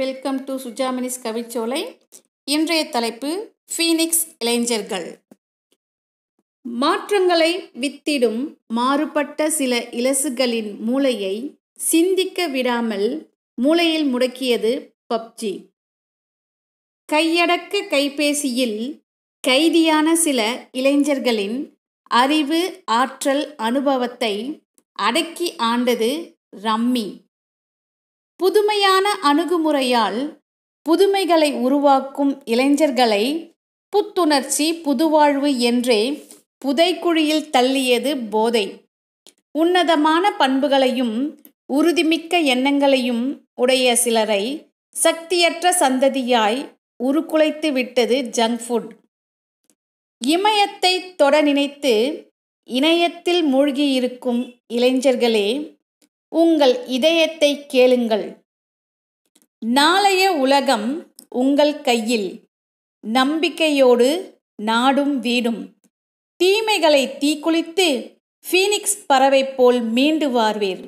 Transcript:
welcome to சுஜாமினிஸ் கவிச்சோலை இன்றைய தலைப்பு Phoenix இளைஞர்கள் மாற்றங்களை வித்திடும் மாறுபட்ட சில இலசுகளின் மூளையை சிந்திக்க விடாமல் மூளையில் முடக்கியது பப்ஜி கையடக்க கைபேசியில் கைதியான சில இளைஞர்களின் அறிவு ஆற்றல் அனுபவத்தை அடக்கி ஆண்டது ரம்மி புதுமையான அணுகுமுறையால் புதுமைகளை உருவாக்கும் இளைஞர்களை புத்துணர்ச்சி புதுவாழ்வு என்றே புதைக்குழியில் தள்ளியது போதை உன்னதமான பண்புகளையும் உறுதிமிக்க எண்ணங்களையும் உடைய சிலரை சக்தியற்ற சந்ததியாய் உருக்குலைத்து விட்டது ஜங்க் ஃபுட் இமயத்தை தொட நினைத்து இணையத்தில் மூழ்கியிருக்கும் இளைஞர்களே உங்கள் இதயத்தை கேளுங்கள் நாளைய உலகம் உங்கள் கையில் நம்பிக்கையோடு நாடும் வீடும் தீமைகளை தீக்குளித்து ஃபீனிக்ஸ் பறவை போல் மீண்டு வார்வீர்